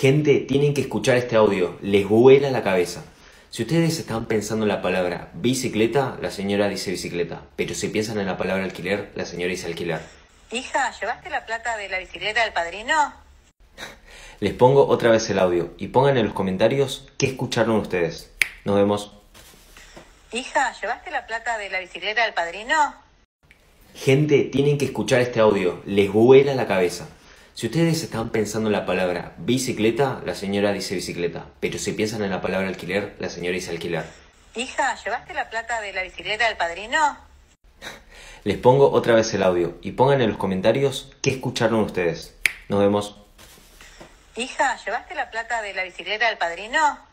Gente, tienen que escuchar este audio, les vuela la cabeza. Si ustedes están pensando en la palabra bicicleta, la señora dice bicicleta, pero si piensan en la palabra alquiler, la señora dice alquilar. Hija, ¿llevaste la plata de la bicicleta del padrino? Les pongo otra vez el audio y pongan en los comentarios qué escucharon ustedes. Nos vemos. Hija, ¿llevaste la plata de la bicicleta del padrino? Gente, tienen que escuchar este audio, les vuela la cabeza. Si ustedes están pensando en la palabra bicicleta, la señora dice bicicleta. Pero si piensan en la palabra alquiler, la señora dice alquiler. Hija, ¿llevaste la plata de la bicicleta al padrino? Les pongo otra vez el audio y pongan en los comentarios qué escucharon ustedes. Nos vemos. Hija, ¿llevaste la plata de la bicicleta al padrino?